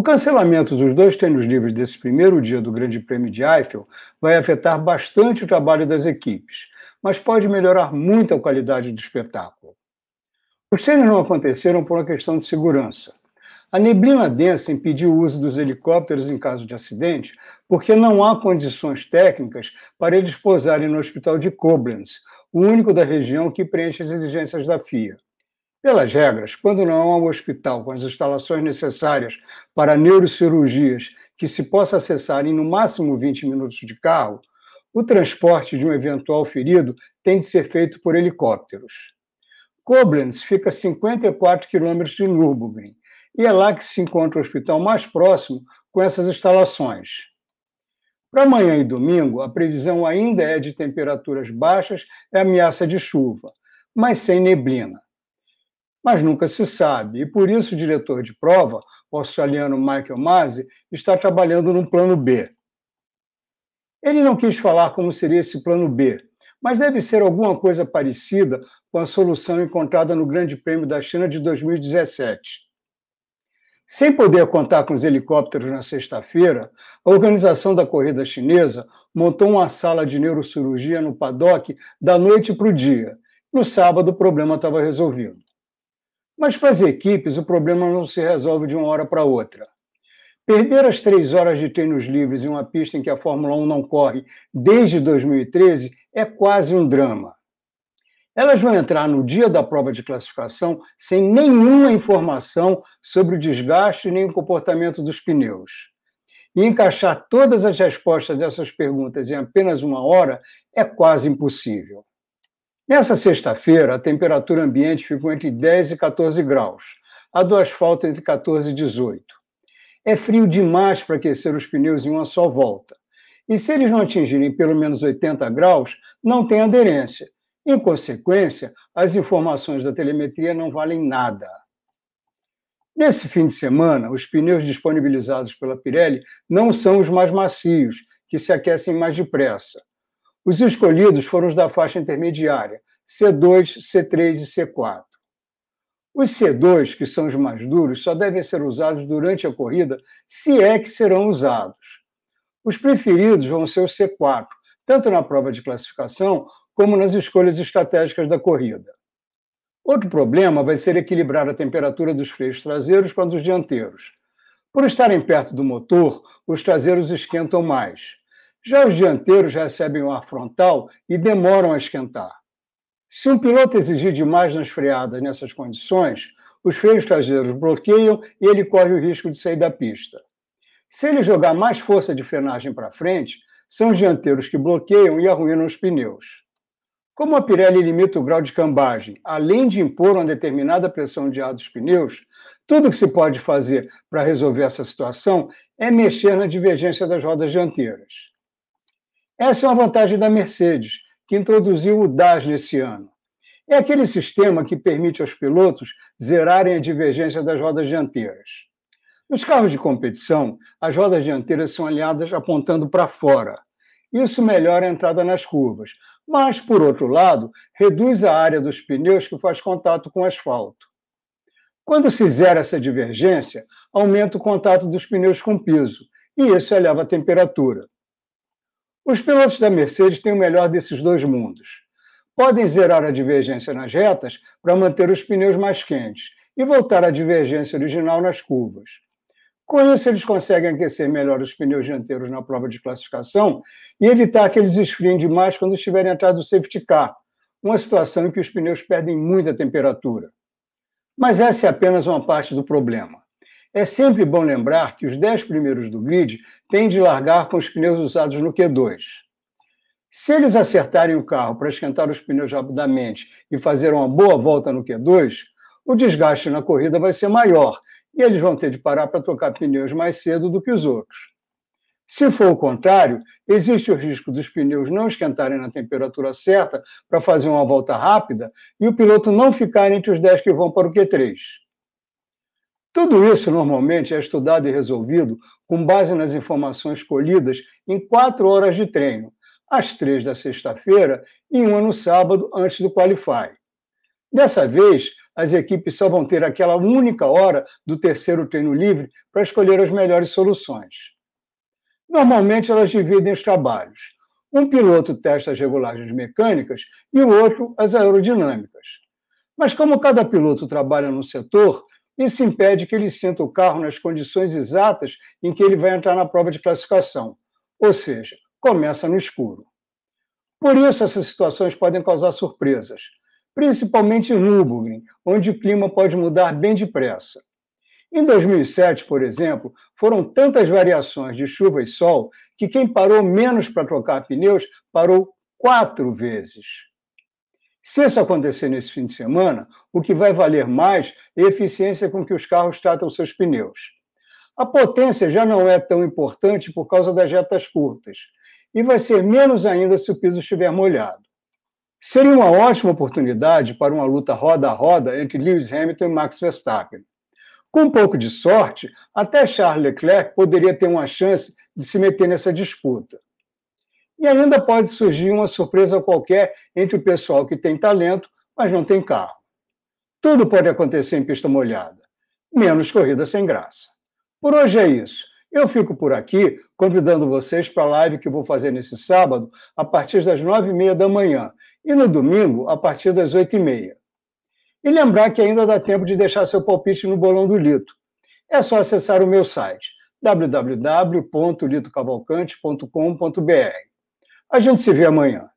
O cancelamento dos dois treinos livres desse primeiro dia do Grande Prêmio de Eiffel vai afetar bastante o trabalho das equipes, mas pode melhorar muito a qualidade do espetáculo. Os treinos não aconteceram por uma questão de segurança. A neblina densa impediu o uso dos helicópteros em caso de acidente, porque não há condições técnicas para eles pousarem no hospital de Koblenz, o único da região que preenche as exigências da FIA. Pelas regras, quando não há um hospital com as instalações necessárias para neurocirurgias que se possa acessar em no máximo 20 minutos de carro, o transporte de um eventual ferido tem de ser feito por helicópteros. Koblenz fica a 54 quilômetros de Nürburgring e é lá que se encontra o hospital mais próximo com essas instalações. Para amanhã e domingo, a previsão ainda é de temperaturas baixas e ameaça de chuva, mas sem neblina mas nunca se sabe. E por isso o diretor de prova, o australiano Michael Masi, está trabalhando num plano B. Ele não quis falar como seria esse plano B, mas deve ser alguma coisa parecida com a solução encontrada no Grande Prêmio da China de 2017. Sem poder contar com os helicópteros na sexta-feira, a organização da corrida chinesa montou uma sala de neurocirurgia no paddock da noite para o dia. No sábado, o problema estava resolvido. Mas para as equipes, o problema não se resolve de uma hora para outra. Perder as três horas de treinos livres em uma pista em que a Fórmula 1 não corre desde 2013 é quase um drama. Elas vão entrar no dia da prova de classificação sem nenhuma informação sobre o desgaste nem o comportamento dos pneus. E encaixar todas as respostas dessas perguntas em apenas uma hora é quase impossível. Nessa sexta-feira, a temperatura ambiente ficou entre 10 e 14 graus. A do asfalto entre 14 e 18. É frio demais para aquecer os pneus em uma só volta. E se eles não atingirem pelo menos 80 graus, não tem aderência. Em consequência, as informações da telemetria não valem nada. Nesse fim de semana, os pneus disponibilizados pela Pirelli não são os mais macios, que se aquecem mais depressa. Os escolhidos foram os da faixa intermediária, C2, C3 e C4. Os C2, que são os mais duros, só devem ser usados durante a corrida, se é que serão usados. Os preferidos vão ser o C4, tanto na prova de classificação como nas escolhas estratégicas da corrida. Outro problema vai ser equilibrar a temperatura dos freios traseiros com a dos dianteiros. Por estarem perto do motor, os traseiros esquentam mais. Já os dianteiros recebem o ar frontal e demoram a esquentar. Se um piloto exigir demais nas freadas nessas condições, os freios traseiros bloqueiam e ele corre o risco de sair da pista. Se ele jogar mais força de frenagem para frente, são os dianteiros que bloqueiam e arruinam os pneus. Como a Pirelli limita o grau de cambagem, além de impor uma determinada pressão de ar dos pneus, tudo o que se pode fazer para resolver essa situação é mexer na divergência das rodas dianteiras. Essa é uma vantagem da Mercedes, que introduziu o DAS nesse ano. É aquele sistema que permite aos pilotos zerarem a divergência das rodas dianteiras. Nos carros de competição, as rodas dianteiras são alinhadas apontando para fora. Isso melhora a entrada nas curvas, mas, por outro lado, reduz a área dos pneus que faz contato com o asfalto. Quando se zera essa divergência, aumenta o contato dos pneus com o piso, e isso eleva a temperatura. Os pilotos da Mercedes têm o melhor desses dois mundos. Podem zerar a divergência nas retas para manter os pneus mais quentes e voltar à divergência original nas curvas. Com isso, eles conseguem aquecer melhor os pneus dianteiros na prova de classificação e evitar que eles esfriem demais quando estiverem atrás do safety car, uma situação em que os pneus perdem muita temperatura. Mas essa é apenas uma parte do problema. É sempre bom lembrar que os 10 primeiros do grid têm de largar com os pneus usados no Q2. Se eles acertarem o carro para esquentar os pneus rapidamente e fazer uma boa volta no Q2, o desgaste na corrida vai ser maior e eles vão ter de parar para trocar pneus mais cedo do que os outros. Se for o contrário, existe o risco dos pneus não esquentarem na temperatura certa para fazer uma volta rápida e o piloto não ficar entre os 10 que vão para o Q3. Tudo isso normalmente é estudado e resolvido com base nas informações colhidas em quatro horas de treino, às três da sexta-feira e uma no sábado antes do Qualify. Dessa vez, as equipes só vão ter aquela única hora do terceiro treino livre para escolher as melhores soluções. Normalmente, elas dividem os trabalhos. Um piloto testa as regulagens mecânicas e o outro as aerodinâmicas. Mas, como cada piloto trabalha no setor, isso impede que ele sinta o carro nas condições exatas em que ele vai entrar na prova de classificação, ou seja, começa no escuro. Por isso, essas situações podem causar surpresas, principalmente em Nürburgring, onde o clima pode mudar bem depressa. Em 2007, por exemplo, foram tantas variações de chuva e sol que quem parou menos para trocar pneus parou quatro vezes. Se isso acontecer nesse fim de semana, o que vai valer mais é a eficiência com que os carros tratam seus pneus. A potência já não é tão importante por causa das retas curtas, e vai ser menos ainda se o piso estiver molhado. Seria uma ótima oportunidade para uma luta roda a roda entre Lewis Hamilton e Max Verstappen. Com um pouco de sorte, até Charles Leclerc poderia ter uma chance de se meter nessa disputa. E ainda pode surgir uma surpresa qualquer entre o pessoal que tem talento, mas não tem carro. Tudo pode acontecer em pista molhada, menos corrida sem graça. Por hoje é isso. Eu fico por aqui, convidando vocês para a live que vou fazer nesse sábado, a partir das nove e meia da manhã, e no domingo, a partir das oito e meia. E lembrar que ainda dá tempo de deixar seu palpite no Bolão do Lito. É só acessar o meu site, www.litocavalcante.com.br. A gente se vê amanhã.